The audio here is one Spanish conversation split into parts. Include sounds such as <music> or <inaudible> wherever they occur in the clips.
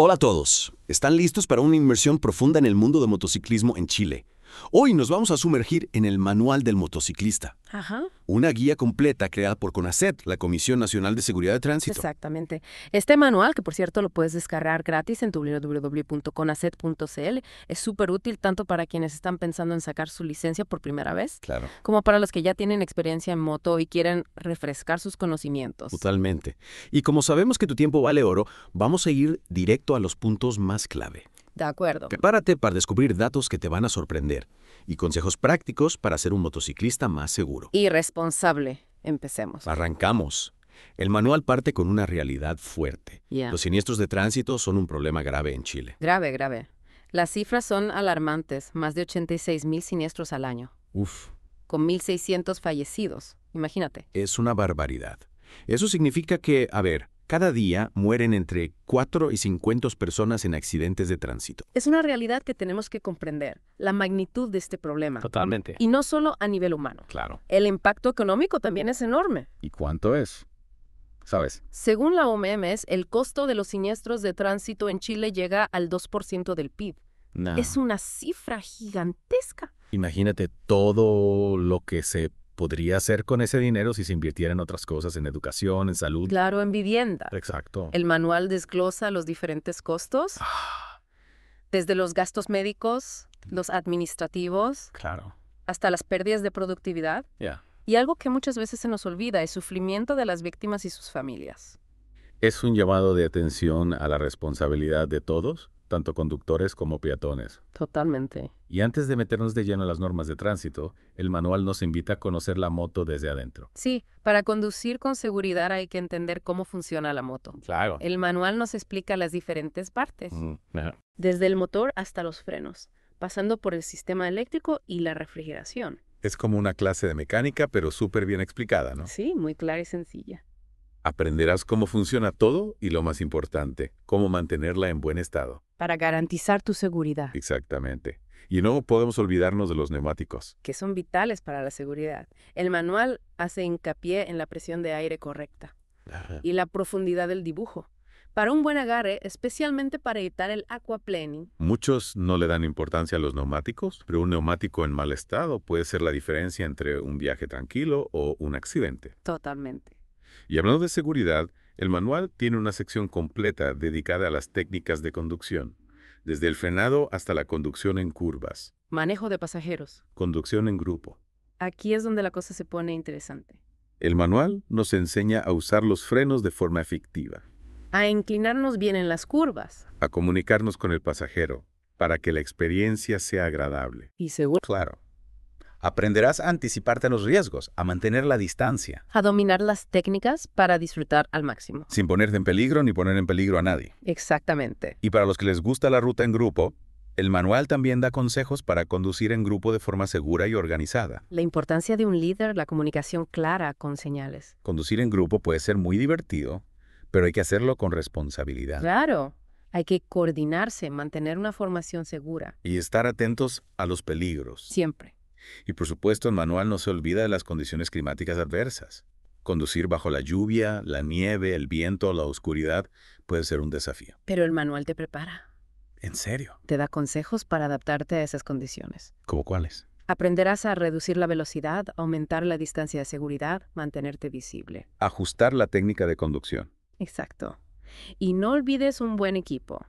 Hola a todos. ¿Están listos para una inmersión profunda en el mundo del motociclismo en Chile? Hoy nos vamos a sumergir en el Manual del Motociclista, Ajá. una guía completa creada por CONACET, la Comisión Nacional de Seguridad de Tránsito. Exactamente. Este manual, que por cierto lo puedes descargar gratis en www.conacet.cl, es súper útil tanto para quienes están pensando en sacar su licencia por primera vez, como para los que ya tienen experiencia en moto y quieren refrescar sus conocimientos. Totalmente. Y como sabemos que tu tiempo vale oro, vamos a ir directo a los puntos más clave. De acuerdo. Prepárate para descubrir datos que te van a sorprender y consejos prácticos para ser un motociclista más seguro. Y responsable. Empecemos. Arrancamos. El manual parte con una realidad fuerte. Los siniestros de tránsito son un problema grave en Chile. Grave, grave. Las cifras son alarmantes, más de 86,000 siniestros al año. Uf. Con 1.600 fallecidos, imagínate. Es una barbaridad. Eso significa que, a ver, cada día mueren entre 4 y 50 personas en accidentes de tránsito. Es una realidad que tenemos que comprender, la magnitud de este problema. Totalmente. Y no solo a nivel humano. Claro. El impacto económico también es enorme. ¿Y cuánto es? ¿Sabes? Según la OMS, el costo de los siniestros de tránsito en Chile llega al 2% del PIB. Es una cifra gigantesca. Imagínate todo lo que se podría hacer con ese dinero si se invirtiera en otras cosas, en educación, en salud. Claro, en vivienda. Exacto. El manual desglosa los diferentes costos, ah. desde los gastos médicos, los administrativos, claro. hasta las pérdidas de productividad. Y algo que muchas veces se nos olvida, el sufrimiento de las víctimas y sus familias. Es un llamado de atención a la responsabilidad de todos tanto conductores como peatones. Totalmente. Y antes de meternos de lleno en las normas de tránsito, el manual nos invita a conocer la moto desde adentro. Sí, para conducir con seguridad hay que entender cómo funciona la moto. Claro. El manual nos explica las diferentes partes, mm, desde el motor hasta los frenos, pasando por el sistema eléctrico y la refrigeración. Es como una clase de mecánica, pero súper bien explicada, ¿no? Sí, muy clara y sencilla. Aprenderás cómo funciona todo y lo más importante, cómo mantenerla en buen estado. Para garantizar tu seguridad. Exactamente. Y no podemos olvidarnos de los neumáticos. Que son vitales para la seguridad. El manual hace hincapié en la presión de aire correcta y la profundidad del dibujo. Para un buen agarre, especialmente para evitar el aquaplaning. Muchos no le dan importancia a los neumáticos, pero un neumático en mal estado puede ser la diferencia entre un viaje tranquilo o un accidente. Totalmente. Y hablando de seguridad, el manual tiene una sección completa dedicada a las técnicas de conducción, desde el frenado hasta la conducción en curvas. Manejo de pasajeros. Conducción en grupo. Aquí es donde la cosa se pone interesante. El manual nos enseña a usar los frenos de forma efectiva. A inclinarnos bien en las curvas. A comunicarnos con el pasajero, para que la experiencia sea agradable. Y seguro. Claro. Aprenderás a anticiparte a los riesgos, a mantener la distancia. A dominar las técnicas para disfrutar al máximo. Sin ponerte en peligro ni poner en peligro a nadie. Exactamente. Y para los que les gusta la ruta en grupo, el manual también da consejos para conducir en grupo de forma segura y organizada. La importancia de un líder, la comunicación clara con señales. Conducir en grupo puede ser muy divertido, pero hay que hacerlo con responsabilidad. Claro. Hay que coordinarse, mantener una formación segura. Y estar atentos a los peligros. Siempre. Y por supuesto, el manual no se olvida de las condiciones climáticas adversas. Conducir bajo la lluvia, la nieve, el viento, la oscuridad puede ser un desafío. Pero el manual te prepara. ¿En serio? Te da consejos para adaptarte a esas condiciones. ¿Cómo cuáles? Aprenderás a reducir la velocidad, aumentar la distancia de seguridad, mantenerte visible. Ajustar la técnica de conducción. Exacto. Y no olvides un buen equipo.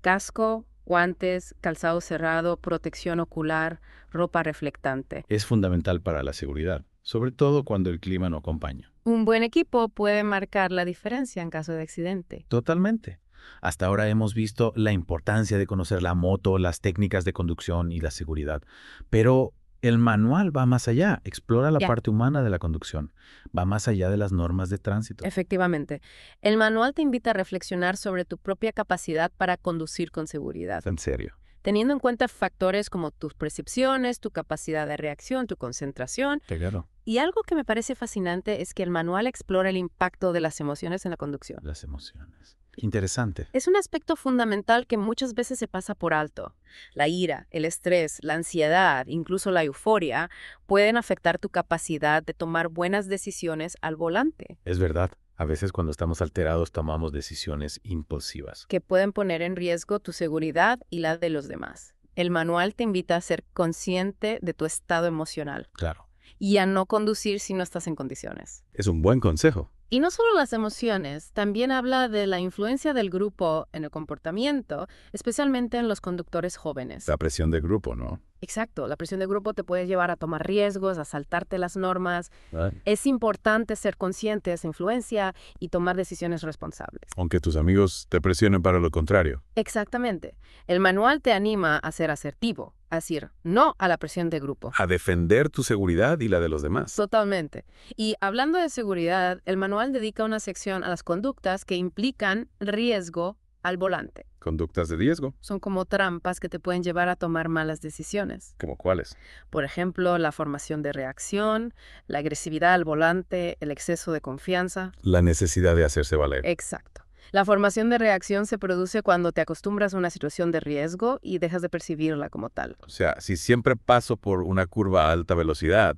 Casco, guantes, calzado cerrado, protección ocular, ropa reflectante. Es fundamental para la seguridad, sobre todo cuando el clima no acompaña. Un buen equipo puede marcar la diferencia en caso de accidente. Totalmente. Hasta ahora hemos visto la importancia de conocer la moto, las técnicas de conducción y la seguridad. Pero el manual va más allá, explora la parte humana de la conducción, va más allá de las normas de tránsito. Efectivamente. El manual te invita a reflexionar sobre tu propia capacidad para conducir con seguridad. En serio. Teniendo en cuenta factores como tus percepciones, tu capacidad de reacción, tu concentración. Claro. Y algo que me parece fascinante es que el manual explora el impacto de las emociones en la conducción. Las emociones. Interesante. Es un aspecto fundamental que muchas veces se pasa por alto. La ira, el estrés, la ansiedad, incluso la euforia, pueden afectar tu capacidad de tomar buenas decisiones al volante. Es verdad. A veces cuando estamos alterados tomamos decisiones impulsivas. Que pueden poner en riesgo tu seguridad y la de los demás. El manual te invita a ser consciente de tu estado emocional. Claro. Y a no conducir si no estás en condiciones. Es un buen consejo. Y no solo las emociones, también habla de la influencia del grupo en el comportamiento, especialmente en los conductores jóvenes. La presión de grupo, ¿no? Exacto, la presión de grupo te puede llevar a tomar riesgos, a saltarte las normas. Es importante ser consciente de esa influencia y tomar decisiones responsables. Aunque tus amigos te presionen para lo contrario. Exactamente. El manual te anima a ser asertivo, a decir no a la presión de grupo. A defender tu seguridad y la de los demás. Totalmente. Y hablando de seguridad, el manual dedica una sección a las conductas que implican riesgo al volante. Conductas de riesgo. Son como trampas que te pueden llevar a tomar malas decisiones. ¿Como cuáles? Por ejemplo, la formación de reacción, la agresividad al volante, el exceso de confianza. La necesidad de hacerse valer. Exacto. La formación de reacción se produce cuando te acostumbras a una situación de riesgo y dejas de percibirla como tal. O sea, si siempre paso por una curva a alta velocidad,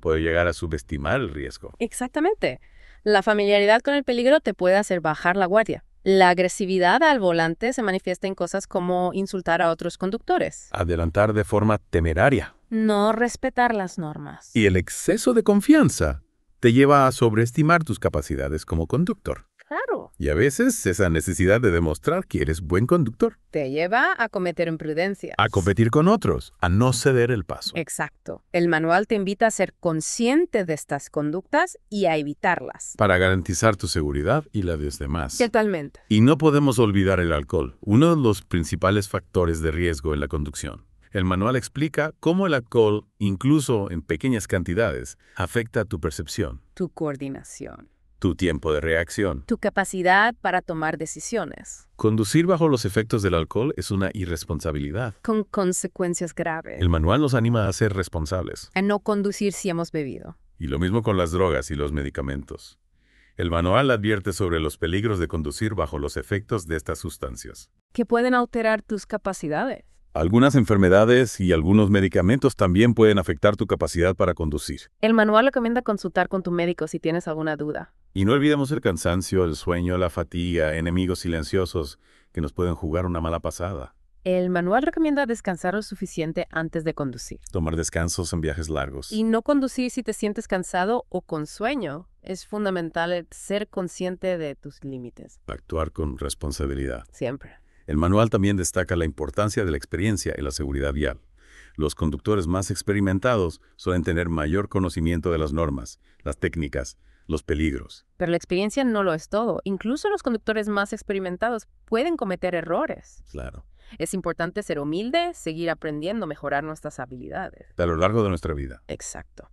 puedo llegar a subestimar el riesgo. Exactamente. La familiaridad con el peligro te puede hacer bajar la guardia. La agresividad al volante se manifiesta en cosas como insultar a otros conductores. Adelantar de forma temeraria. No respetar las normas. Y el exceso de confianza te lleva a sobreestimar tus capacidades como conductor. Y a veces esa necesidad de demostrar que eres buen conductor. Te lleva a cometer imprudencias. A competir con otros, a no ceder el paso. Exacto. El manual te invita a ser consciente de estas conductas y a evitarlas. Para garantizar tu seguridad y la de los demás. Totalmente. Y no podemos olvidar el alcohol, uno de los principales factores de riesgo en la conducción. El manual explica cómo el alcohol, incluso en pequeñas cantidades, afecta tu percepción. Tu coordinación tu tiempo de reacción. Tu capacidad para tomar decisiones. Conducir bajo los efectos del alcohol es una irresponsabilidad. Con consecuencias graves. El manual nos anima a ser responsables. A no conducir si hemos bebido. Y lo mismo con las drogas y los medicamentos. El manual advierte sobre los peligros de conducir bajo los efectos de estas sustancias. Que pueden alterar tus capacidades. Algunas enfermedades y algunos medicamentos también pueden afectar tu capacidad para conducir. El manual recomienda consultar con tu médico si tienes alguna duda. Y no olvidemos el cansancio, el sueño, la fatiga, enemigos silenciosos que nos pueden jugar una mala pasada. El manual recomienda descansar lo suficiente antes de conducir. Tomar descansos en viajes largos. Y no conducir si te sientes cansado o con sueño. Es fundamental ser consciente de tus límites. Actuar con responsabilidad. Siempre. El manual también destaca la importancia de la experiencia en la seguridad vial. Los conductores más experimentados suelen tener mayor conocimiento de las normas, las técnicas, los peligros. Pero la experiencia no lo es todo. Incluso los conductores más experimentados pueden cometer errores. Claro. Es importante ser humilde, seguir aprendiendo, mejorar nuestras habilidades. A lo largo de nuestra vida. Exacto.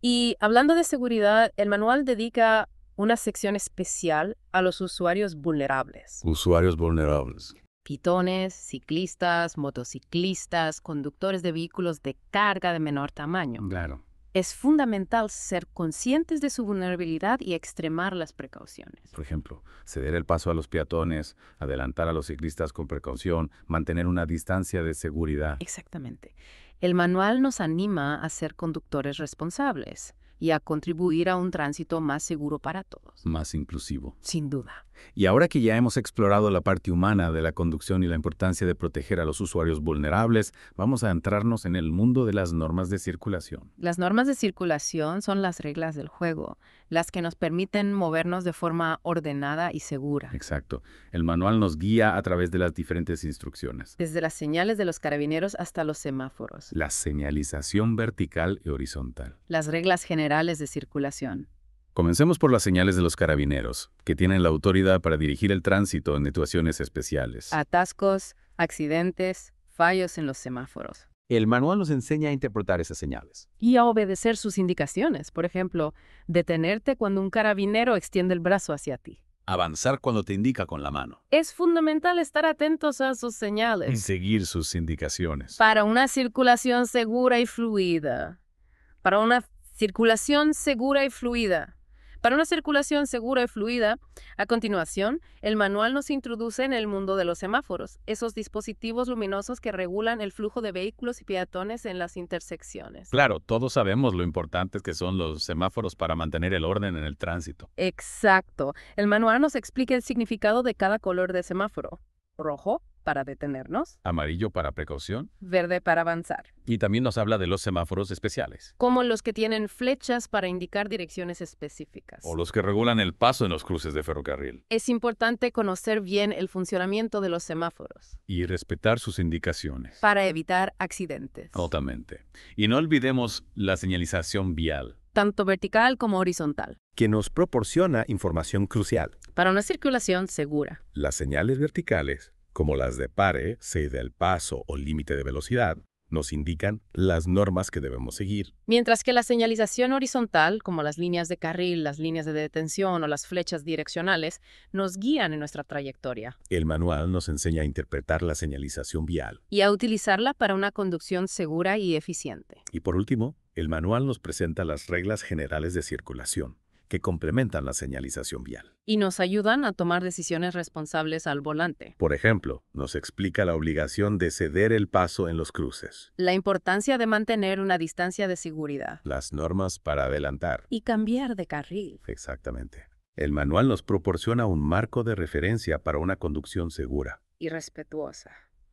Y hablando de seguridad, el manual dedica una sección especial a los usuarios vulnerables. Usuarios vulnerables. Pitones, ciclistas, motociclistas, conductores de vehículos de carga de menor tamaño. Claro. Es fundamental ser conscientes de su vulnerabilidad y extremar las precauciones. Por ejemplo, ceder el paso a los peatones, adelantar a los ciclistas con precaución, mantener una distancia de seguridad. Exactamente. El manual nos anima a ser conductores responsables y a contribuir a un tránsito más seguro para todos. Más inclusivo. Sin duda. Y ahora que ya hemos explorado la parte humana de la conducción y la importancia de proteger a los usuarios vulnerables, vamos a entrarnos en el mundo de las normas de circulación. Las normas de circulación son las reglas del juego, las que nos permiten movernos de forma ordenada y segura. Exacto. El manual nos guía a través de las diferentes instrucciones. Desde las señales de los carabineros hasta los semáforos. La señalización vertical y horizontal. Las reglas generales de circulación. Comencemos por las señales de los carabineros, que tienen la autoridad para dirigir el tránsito en situaciones especiales. Atascos, accidentes, fallos en los semáforos. El manual nos enseña a interpretar esas señales. Y a obedecer sus indicaciones. Por ejemplo, detenerte cuando un carabinero extiende el brazo hacia ti. Avanzar cuando te indica con la mano. Es fundamental estar atentos a sus señales. Y seguir sus indicaciones. Para una circulación segura y fluida. Para una circulación segura y fluida. Para una circulación segura y fluida, a continuación, el manual nos introduce en el mundo de los semáforos, esos dispositivos luminosos que regulan el flujo de vehículos y peatones en las intersecciones. Claro, todos sabemos lo importantes que son los semáforos para mantener el orden en el tránsito. Exacto. El manual nos explica el significado de cada color de semáforo. Rojo, para detenernos. Amarillo para precaución. Verde para avanzar. Y también nos habla de los semáforos especiales. Como los que tienen flechas para indicar direcciones específicas. O los que regulan el paso en los cruces de ferrocarril. Es importante conocer bien el funcionamiento de los semáforos. Y respetar sus indicaciones. Para evitar accidentes. Totalmente. Y no olvidemos la señalización vial. Tanto vertical como horizontal. Que nos proporciona información crucial. Para una circulación segura. Las señales verticales como las de pare, sede del paso o límite de velocidad, nos indican las normas que debemos seguir. Mientras que la señalización horizontal, como las líneas de carril, las líneas de detención o las flechas direccionales, nos guían en nuestra trayectoria. El manual nos enseña a interpretar la señalización vial. Y a utilizarla para una conducción segura y eficiente. Y por último, el manual nos presenta las reglas generales de circulación que complementan la señalización vial. Y nos ayudan a tomar decisiones responsables al volante. Por ejemplo, nos explica la obligación de ceder el paso en los cruces. La importancia de mantener una distancia de seguridad. Las normas para adelantar. Y cambiar de carril. Exactamente. El manual nos proporciona un marco de referencia para una conducción segura. Y respetuosa.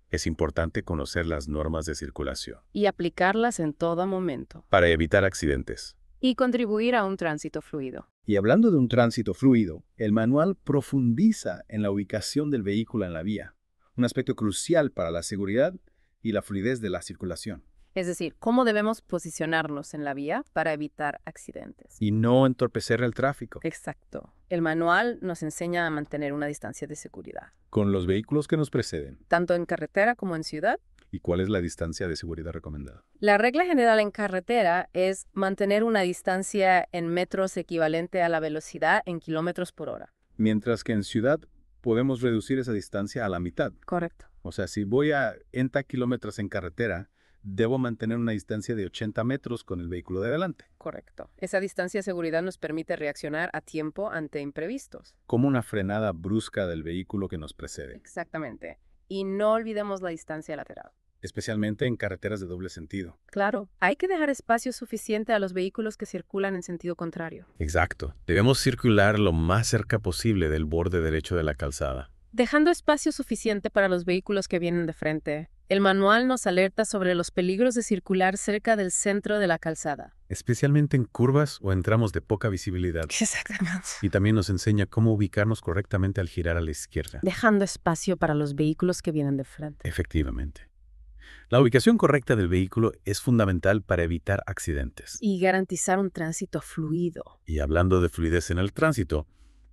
Es importante conocer las normas de circulación. Y aplicarlas en todo momento. Para evitar accidentes y contribuir a un tránsito fluido. Y hablando de un tránsito fluido, el manual profundiza en la ubicación del vehículo en la vía, un aspecto crucial para la seguridad y la fluidez de la circulación. Es decir, cómo debemos posicionarnos en la vía para evitar accidentes. Y no entorpecer el tráfico. Exacto. El manual nos enseña a mantener una distancia de seguridad. Con los vehículos que nos preceden. Tanto en carretera como en ciudad ¿Y cuál es la distancia de seguridad recomendada? La regla general en carretera es mantener una distancia en metros equivalente a la velocidad en kilómetros por hora. Mientras que en ciudad podemos reducir esa distancia a la mitad. Correcto. O sea, si voy a 80 kilómetros en carretera, debo mantener una distancia de 80 metros con el vehículo de adelante. Correcto. Esa distancia de seguridad nos permite reaccionar a tiempo ante imprevistos. Como una frenada brusca del vehículo que nos precede. Exactamente. Y no olvidemos la distancia lateral especialmente en carreteras de doble sentido. Claro, hay que dejar espacio suficiente a los vehículos que circulan en sentido contrario. Exacto, debemos circular lo más cerca posible del borde derecho de la calzada. Dejando espacio suficiente para los vehículos que vienen de frente, el manual nos alerta sobre los peligros de circular cerca del centro de la calzada. Especialmente en curvas o en tramos de poca visibilidad. <laughs> Exactamente. Y también nos enseña cómo ubicarnos correctamente al girar a la izquierda. Dejando espacio para los vehículos que vienen de frente. Efectivamente. La ubicación correcta del vehículo es fundamental para evitar accidentes. Y garantizar un tránsito fluido. Y hablando de fluidez en el tránsito,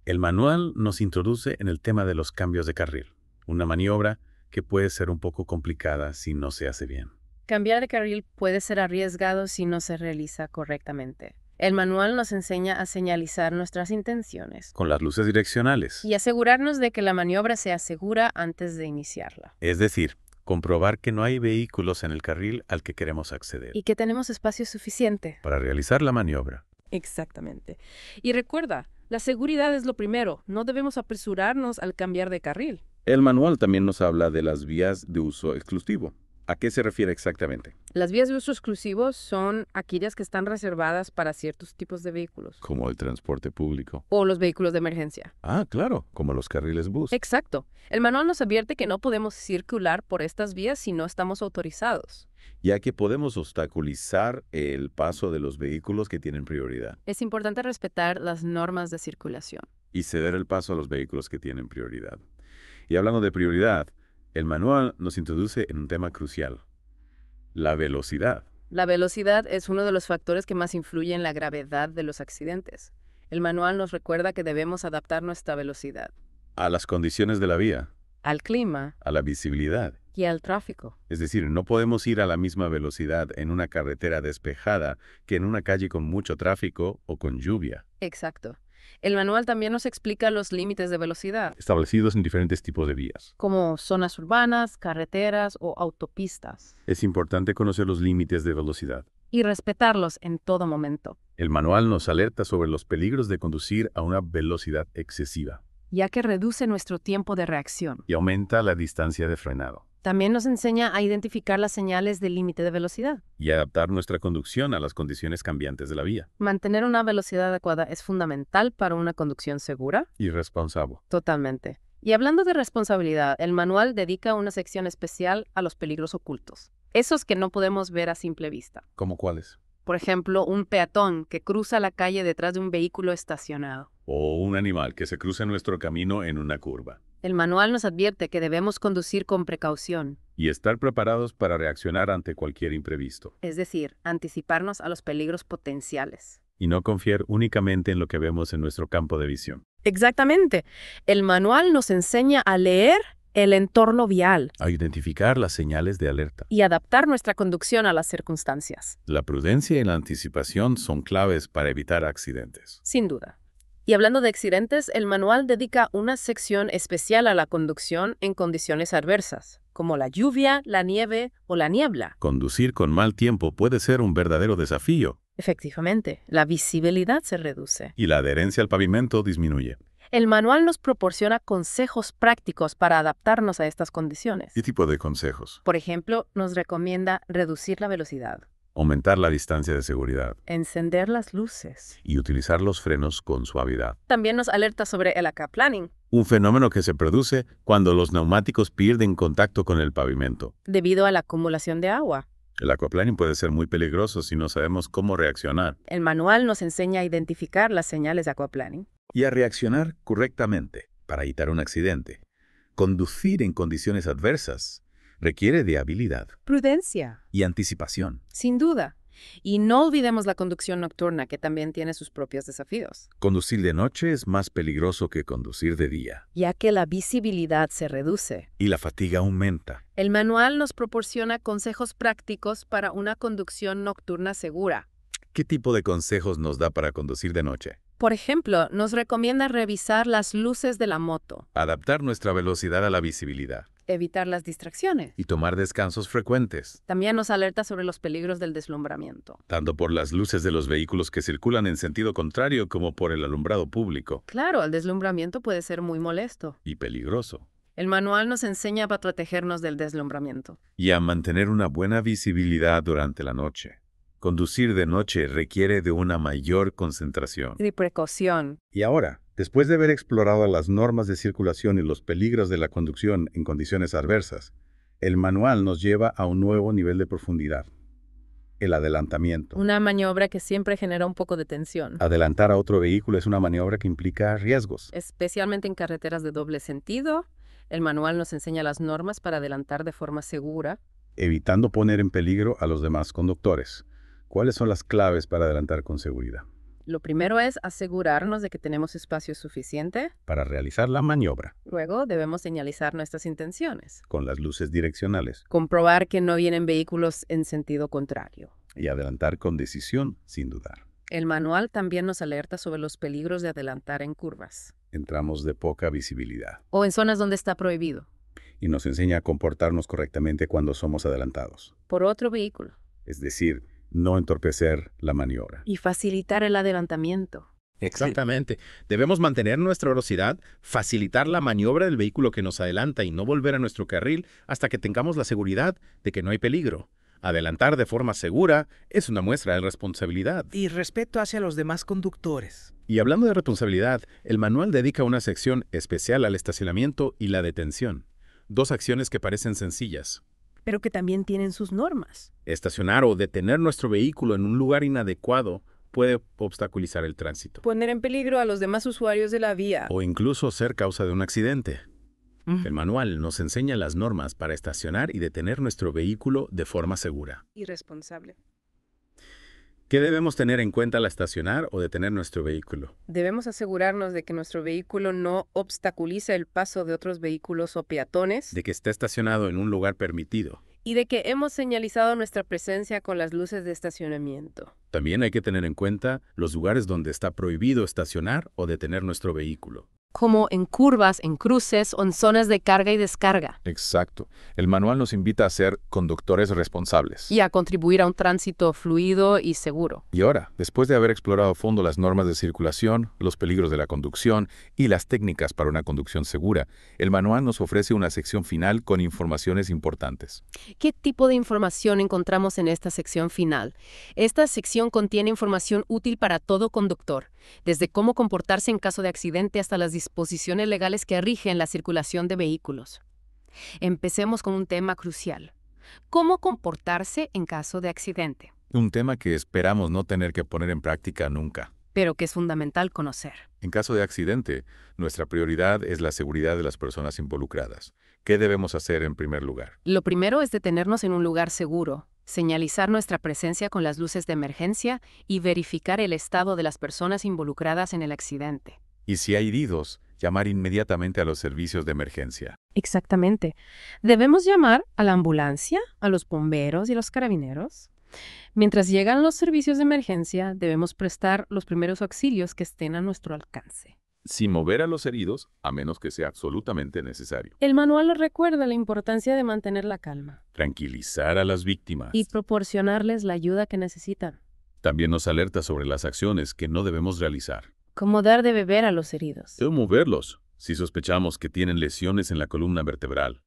el manual nos introduce en el tema de los cambios de carril, una maniobra que puede ser un poco complicada si no se hace bien. Cambiar de carril puede ser arriesgado si no se realiza correctamente. El manual nos enseña a señalizar nuestras intenciones. Con las luces direccionales. Y asegurarnos de que la maniobra sea segura antes de iniciarla. Es decir, comprobar que no hay vehículos en el carril al que queremos acceder. Y que tenemos espacio suficiente. Para realizar la maniobra. Exactamente. Y recuerda, la seguridad es lo primero. No debemos apresurarnos al cambiar de carril. El manual también nos habla de las vías de uso exclusivo, ¿A qué se refiere exactamente? Las vías de uso exclusivo son aquellas que están reservadas para ciertos tipos de vehículos. Como el transporte público. O los vehículos de emergencia. Ah, claro, como los carriles bus. Exacto. El manual nos advierte que no podemos circular por estas vías si no estamos autorizados. Ya que podemos obstaculizar el paso de los vehículos que tienen prioridad. Es importante respetar las normas de circulación. Y ceder el paso a los vehículos que tienen prioridad. Y hablando de prioridad, el manual nos introduce en un tema crucial, la velocidad. La velocidad es uno de los factores que más influye en la gravedad de los accidentes. El manual nos recuerda que debemos adaptar nuestra velocidad. A las condiciones de la vía. Al clima. A la visibilidad. Y al tráfico. Es decir, no podemos ir a la misma velocidad en una carretera despejada que en una calle con mucho tráfico o con lluvia. Exacto. El manual también nos explica los límites de velocidad. Establecidos en diferentes tipos de vías. Como zonas urbanas, carreteras o autopistas. Es importante conocer los límites de velocidad. Y respetarlos en todo momento. El manual nos alerta sobre los peligros de conducir a una velocidad excesiva. Ya que reduce nuestro tiempo de reacción. Y aumenta la distancia de frenado. También nos enseña a identificar las señales de límite de velocidad. Y adaptar nuestra conducción a las condiciones cambiantes de la vía. Mantener una velocidad adecuada es fundamental para una conducción segura. Y responsable. Totalmente. Y hablando de responsabilidad, el manual dedica una sección especial a los peligros ocultos. Esos que no podemos ver a simple vista. ¿Como cuáles? Por ejemplo, un peatón que cruza la calle detrás de un vehículo estacionado o un animal que se cruce nuestro camino en una curva. El manual nos advierte que debemos conducir con precaución. Y estar preparados para reaccionar ante cualquier imprevisto. Es decir, anticiparnos a los peligros potenciales. Y no confiar únicamente en lo que vemos en nuestro campo de visión. Exactamente. El manual nos enseña a leer el entorno vial. A identificar las señales de alerta. Y adaptar nuestra conducción a las circunstancias. La prudencia y la anticipación son claves para evitar accidentes. Sin duda. Y hablando de accidentes, el manual dedica una sección especial a la conducción en condiciones adversas, como la lluvia, la nieve o la niebla. Conducir con mal tiempo puede ser un verdadero desafío. Efectivamente, la visibilidad se reduce. Y la adherencia al pavimento disminuye. El manual nos proporciona consejos prácticos para adaptarnos a estas condiciones. ¿Qué tipo de consejos? Por ejemplo, nos recomienda reducir la velocidad, aumentar la distancia de seguridad, encender las luces y utilizar los frenos con suavidad. También nos alerta sobre el aquaplaning. Un fenómeno que se produce cuando los neumáticos pierden contacto con el pavimento. Debido a la acumulación de agua. El aquaplaning puede ser muy peligroso si no sabemos cómo reaccionar. El manual nos enseña a identificar las señales de aquaplaning. Y a reaccionar correctamente para evitar un accidente. Conducir en condiciones adversas requiere de habilidad. Prudencia. Y anticipación. Sin duda. Y no olvidemos la conducción nocturna, que también tiene sus propios desafíos. Conducir de noche es más peligroso que conducir de día. Ya que la visibilidad se reduce. Y la fatiga aumenta. El manual nos proporciona consejos prácticos para una conducción nocturna segura. ¿Qué tipo de consejos nos da para conducir de noche? Por ejemplo, nos recomienda revisar las luces de la moto. Adaptar nuestra velocidad a la visibilidad evitar las distracciones. Y tomar descansos frecuentes. También nos alerta sobre los peligros del deslumbramiento. Tanto por las luces de los vehículos que circulan en sentido contrario como por el alumbrado público. Claro, el deslumbramiento puede ser muy molesto. Y peligroso. El manual nos enseña para protegernos del deslumbramiento. Y a mantener una buena visibilidad durante la noche. Conducir de noche requiere de una mayor concentración. Y precaución. Y ahora, Después de haber explorado las normas de circulación y los peligros de la conducción en condiciones adversas, el manual nos lleva a un nuevo nivel de profundidad, el adelantamiento. Una maniobra que siempre genera un poco de tensión. Adelantar a otro vehículo es una maniobra que implica riesgos. Especialmente en carreteras de doble sentido, el manual nos enseña las normas para adelantar de forma segura. Evitando poner en peligro a los demás conductores. ¿Cuáles son las claves para adelantar con seguridad? Lo primero es asegurarnos de que tenemos espacio suficiente para realizar la maniobra. Luego debemos señalizar nuestras intenciones. Con las luces direccionales. Comprobar que no vienen vehículos en sentido contrario. Y adelantar con decisión, sin dudar. El manual también nos alerta sobre los peligros de adelantar en curvas. Entramos de poca visibilidad. O en zonas donde está prohibido. Y nos enseña a comportarnos correctamente cuando somos adelantados. Por otro vehículo. Es decir, no entorpecer la maniobra. Y facilitar el adelantamiento. Exactamente. Debemos mantener nuestra velocidad, facilitar la maniobra del vehículo que nos adelanta y no volver a nuestro carril hasta que tengamos la seguridad de que no hay peligro. Adelantar de forma segura es una muestra de responsabilidad. Y respeto hacia los demás conductores. Y hablando de responsabilidad, el manual dedica una sección especial al estacionamiento y la detención. Dos acciones que parecen sencillas, pero que también tienen sus normas. Estacionar o detener nuestro vehículo en un lugar inadecuado puede obstaculizar el tránsito. Poner en peligro a los demás usuarios de la vía. O incluso ser causa de un accidente. Mm. El manual nos enseña las normas para estacionar y detener nuestro vehículo de forma segura. Y responsable. ¿Qué debemos tener en cuenta al estacionar o detener nuestro vehículo? Debemos asegurarnos de que nuestro vehículo no obstaculice el paso de otros vehículos o peatones. De que esté estacionado en un lugar permitido. Y de que hemos señalizado nuestra presencia con las luces de estacionamiento. También hay que tener en cuenta los lugares donde está prohibido estacionar o detener nuestro vehículo como en curvas, en cruces o en zonas de carga y descarga. Exacto. El manual nos invita a ser conductores responsables. Y a contribuir a un tránsito fluido y seguro. Y ahora, después de haber explorado a fondo las normas de circulación, los peligros de la conducción y las técnicas para una conducción segura, el manual nos ofrece una sección final con informaciones importantes. ¿Qué tipo de información encontramos en esta sección final? Esta sección contiene información útil para todo conductor, desde cómo comportarse en caso de accidente hasta las disposiciones legales que rigen la circulación de vehículos. Empecemos con un tema crucial. ¿Cómo comportarse en caso de accidente? Un tema que esperamos no tener que poner en práctica nunca. Pero que es fundamental conocer. En caso de accidente, nuestra prioridad es la seguridad de las personas involucradas. ¿Qué debemos hacer en primer lugar? Lo primero es detenernos en un lugar seguro, señalizar nuestra presencia con las luces de emergencia y verificar el estado de las personas involucradas en el accidente. Y si hay heridos, llamar inmediatamente a los servicios de emergencia. Exactamente. Debemos llamar a la ambulancia, a los bomberos y a los carabineros. Mientras llegan los servicios de emergencia, debemos prestar los primeros auxilios que estén a nuestro alcance. Sin mover a los heridos, a menos que sea absolutamente necesario. El manual recuerda la importancia de mantener la calma. Tranquilizar a las víctimas. Y proporcionarles la ayuda que necesitan. También nos alerta sobre las acciones que no debemos realizar como dar de beber a los heridos. ¿Cómo moverlos si sospechamos que tienen lesiones en la columna vertebral.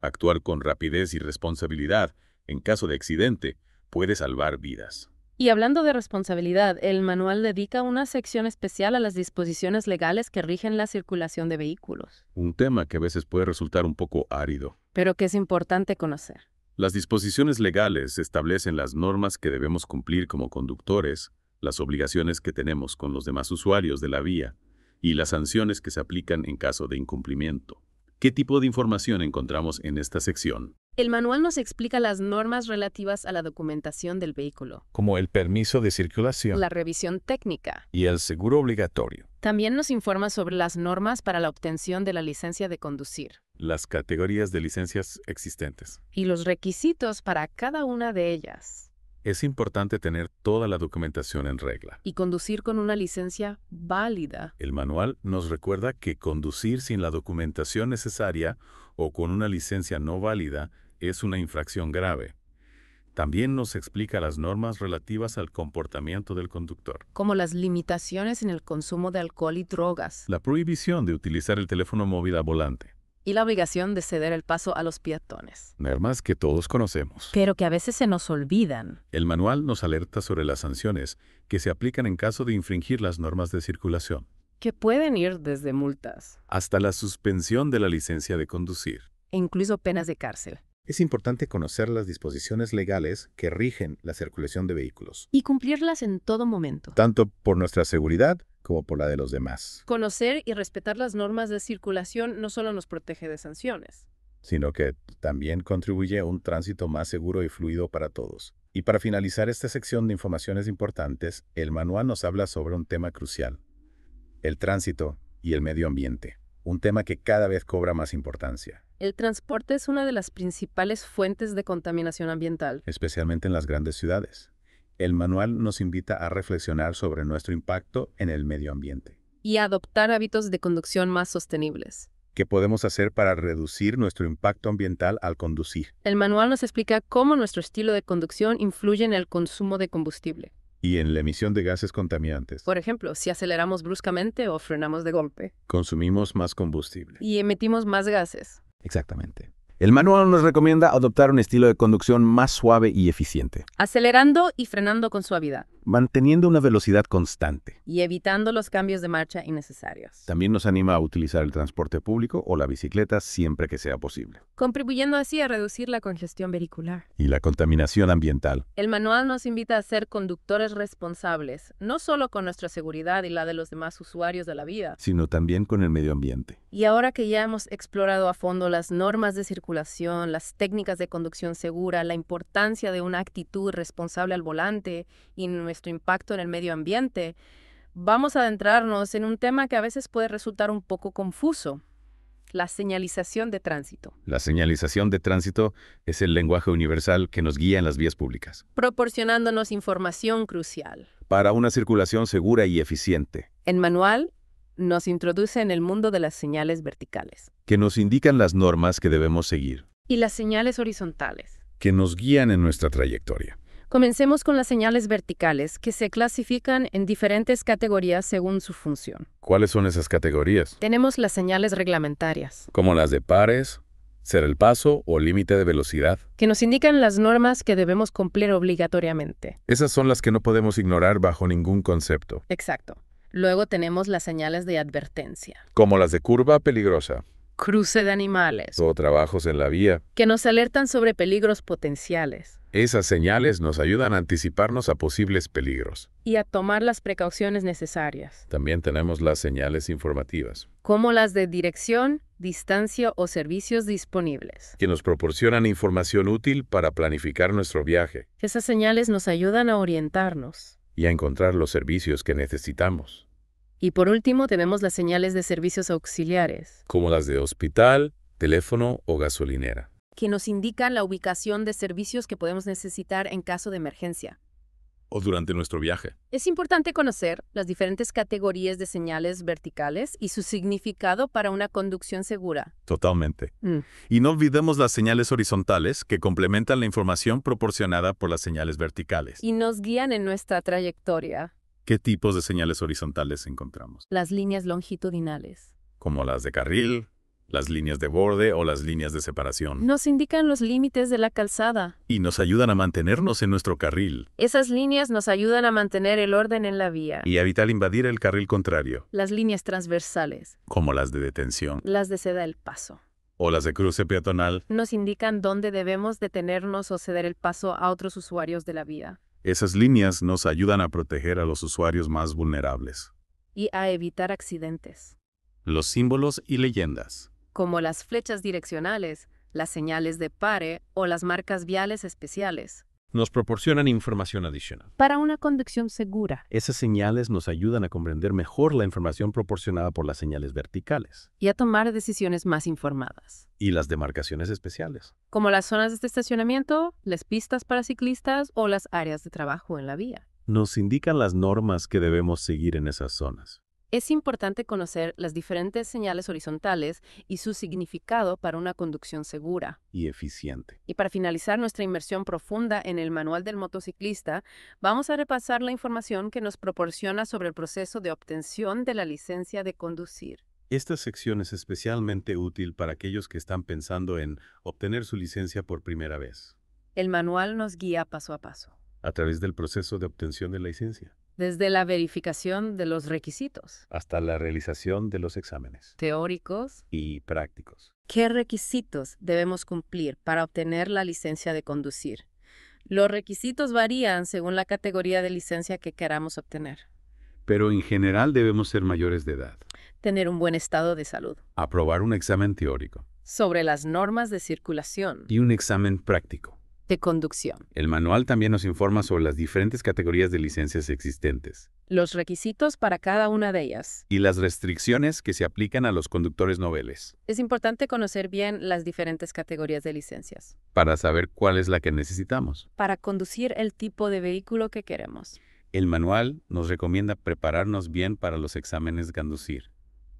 Actuar con rapidez y responsabilidad en caso de accidente puede salvar vidas. Y hablando de responsabilidad, el manual dedica una sección especial a las disposiciones legales que rigen la circulación de vehículos. Un tema que a veces puede resultar un poco árido. Pero que es importante conocer. Las disposiciones legales establecen las normas que debemos cumplir como conductores las obligaciones que tenemos con los demás usuarios de la vía y las sanciones que se aplican en caso de incumplimiento. ¿Qué tipo de información encontramos en esta sección? El manual nos explica las normas relativas a la documentación del vehículo. Como el permiso de circulación. La revisión técnica. Y el seguro obligatorio. También nos informa sobre las normas para la obtención de la licencia de conducir. Las categorías de licencias existentes. Y los requisitos para cada una de ellas es importante tener toda la documentación en regla. Y conducir con una licencia válida. El manual nos recuerda que conducir sin la documentación necesaria o con una licencia no válida es una infracción grave. También nos explica las normas relativas al comportamiento del conductor. Como las limitaciones en el consumo de alcohol y drogas. La prohibición de utilizar el teléfono móvil a volante y la obligación de ceder el paso a los peatones. Normas que todos conocemos. Pero que a veces se nos olvidan. El manual nos alerta sobre las sanciones que se aplican en caso de infringir las normas de circulación. Que pueden ir desde multas. Hasta la suspensión de la licencia de conducir. E incluso penas de cárcel. Es importante conocer las disposiciones legales que rigen la circulación de vehículos. Y cumplirlas en todo momento. Tanto por nuestra seguridad como por la de los demás. Conocer y respetar las normas de circulación no solo nos protege de sanciones, sino que también contribuye a un tránsito más seguro y fluido para todos. Y para finalizar esta sección de informaciones importantes, el manual nos habla sobre un tema crucial, el tránsito y el medio ambiente, un tema que cada vez cobra más importancia. El transporte es una de las principales fuentes de contaminación ambiental. Especialmente en las grandes ciudades. El manual nos invita a reflexionar sobre nuestro impacto en el medio ambiente. Y a adoptar hábitos de conducción más sostenibles. ¿Qué podemos hacer para reducir nuestro impacto ambiental al conducir? El manual nos explica cómo nuestro estilo de conducción influye en el consumo de combustible. Y en la emisión de gases contaminantes. Por ejemplo, si aceleramos bruscamente o frenamos de golpe. Consumimos más combustible. Y emitimos más gases. Exactamente. El manual nos recomienda adoptar un estilo de conducción más suave y eficiente. Acelerando y frenando con suavidad manteniendo una velocidad constante. Y evitando los cambios de marcha innecesarios. También nos anima a utilizar el transporte público o la bicicleta siempre que sea posible. Contribuyendo así a reducir la congestión vehicular. Y la contaminación ambiental. El manual nos invita a ser conductores responsables, no solo con nuestra seguridad y la de los demás usuarios de la vida. Sino también con el medio ambiente. Y ahora que ya hemos explorado a fondo las normas de circulación, las técnicas de conducción segura, la importancia de una actitud responsable al volante y nuestra nuestro impacto en el medio ambiente, vamos a adentrarnos en un tema que a veces puede resultar un poco confuso, la señalización de tránsito. La señalización de tránsito es el lenguaje universal que nos guía en las vías públicas. Proporcionándonos información crucial. Para una circulación segura y eficiente. En manual nos introduce en el mundo de las señales verticales. Que nos indican las normas que debemos seguir. Y las señales horizontales. Que nos guían en nuestra trayectoria. Comencemos con las señales verticales, que se clasifican en diferentes categorías según su función. ¿Cuáles son esas categorías? Tenemos las señales reglamentarias. Como las de pares, ser el paso o límite de velocidad. Que nos indican las normas que debemos cumplir obligatoriamente. Esas son las que no podemos ignorar bajo ningún concepto. Exacto. Luego tenemos las señales de advertencia. Como las de curva peligrosa cruce de animales o trabajos en la vía, que nos alertan sobre peligros potenciales. Esas señales nos ayudan a anticiparnos a posibles peligros. Y a tomar las precauciones necesarias. También tenemos las señales informativas. Como las de dirección, distancia o servicios disponibles. Que nos proporcionan información útil para planificar nuestro viaje. Esas señales nos ayudan a orientarnos. Y a encontrar los servicios que necesitamos. Y por último, tenemos las señales de servicios auxiliares. Como las de hospital, teléfono o gasolinera. Que nos indican la ubicación de servicios que podemos necesitar en caso de emergencia. O durante nuestro viaje. Es importante conocer las diferentes categorías de señales verticales y su significado para una conducción segura. Totalmente. Mm. Y no olvidemos las señales horizontales que complementan la información proporcionada por las señales verticales. Y nos guían en nuestra trayectoria. ¿Qué tipos de señales horizontales encontramos? Las líneas longitudinales. Como las de carril, las líneas de borde o las líneas de separación. Nos indican los límites de la calzada. Y nos ayudan a mantenernos en nuestro carril. Esas líneas nos ayudan a mantener el orden en la vía. Y a evitar invadir el carril contrario. Las líneas transversales. Como las de detención. Las de seda el paso. O las de cruce peatonal. Nos indican dónde debemos detenernos o ceder el paso a otros usuarios de la vía. Esas líneas nos ayudan a proteger a los usuarios más vulnerables. Y a evitar accidentes. Los símbolos y leyendas. Como las flechas direccionales, las señales de pare o las marcas viales especiales nos proporcionan información adicional. Para una conducción segura. Esas señales nos ayudan a comprender mejor la información proporcionada por las señales verticales. Y a tomar decisiones más informadas. Y las demarcaciones especiales. Como las zonas de este estacionamiento, las pistas para ciclistas o las áreas de trabajo en la vía. Nos indican las normas que debemos seguir en esas zonas. Es importante conocer las diferentes señales horizontales y su significado para una conducción segura. Y eficiente. Y para finalizar nuestra inmersión profunda en el manual del motociclista, vamos a repasar la información que nos proporciona sobre el proceso de obtención de la licencia de conducir. Esta sección es especialmente útil para aquellos que están pensando en obtener su licencia por primera vez. El manual nos guía paso a paso. A través del proceso de obtención de la licencia. Desde la verificación de los requisitos. Hasta la realización de los exámenes. Teóricos. Y prácticos. ¿Qué requisitos debemos cumplir para obtener la licencia de conducir? Los requisitos varían según la categoría de licencia que queramos obtener. Pero en general debemos ser mayores de edad. Tener un buen estado de salud. Aprobar un examen teórico. Sobre las normas de circulación. Y un examen práctico de conducción. El manual también nos informa sobre las diferentes categorías de licencias existentes. Los requisitos para cada una de ellas. Y las restricciones que se aplican a los conductores noveles. Es importante conocer bien las diferentes categorías de licencias. Para saber cuál es la que necesitamos. Para conducir el tipo de vehículo que queremos. El manual nos recomienda prepararnos bien para los exámenes de conducir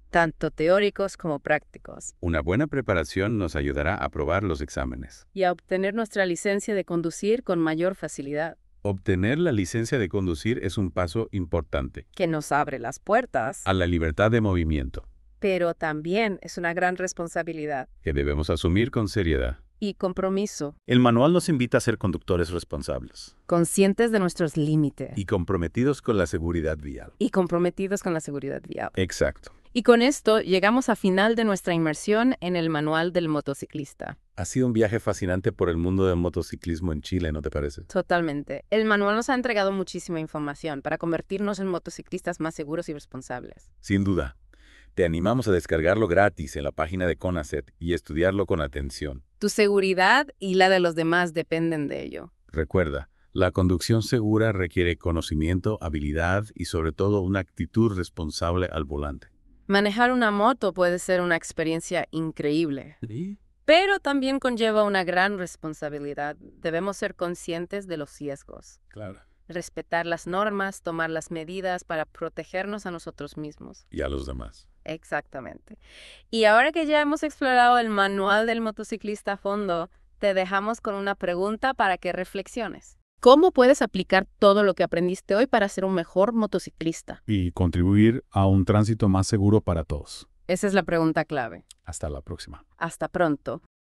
tanto teóricos como prácticos. Una buena preparación nos ayudará a aprobar los exámenes. Y a obtener nuestra licencia de conducir con mayor facilidad. Obtener la licencia de conducir es un paso importante. Que nos abre las puertas. A la libertad de movimiento. Pero también es una gran responsabilidad. Que debemos asumir con seriedad. Y compromiso. El manual nos invita a ser conductores responsables. Conscientes de nuestros límites. Y comprometidos con la seguridad vial. Y comprometidos con la seguridad vial. Exacto. Y con esto llegamos a final de nuestra inmersión en el Manual del Motociclista. Ha sido un viaje fascinante por el mundo del motociclismo en Chile, ¿no te parece? Totalmente. El manual nos ha entregado muchísima información para convertirnos en motociclistas más seguros y responsables. Sin duda. Te animamos a descargarlo gratis en la página de CONACET y estudiarlo con atención. Tu seguridad y la de los demás dependen de ello. Recuerda, la conducción segura requiere conocimiento, habilidad y sobre todo una actitud responsable al volante. Manejar una moto puede ser una experiencia increíble. Pero también conlleva una gran responsabilidad. Debemos ser conscientes de los riesgos. Claro. Respetar las normas, tomar las medidas para protegernos a nosotros mismos. Y a los demás. Exactamente. Y ahora que ya hemos explorado el manual del motociclista a fondo, te dejamos con una pregunta para que reflexiones. ¿Cómo puedes aplicar todo lo que aprendiste hoy para ser un mejor motociclista? Y contribuir a un tránsito más seguro para todos. Esa es la pregunta clave. Hasta la próxima. Hasta pronto.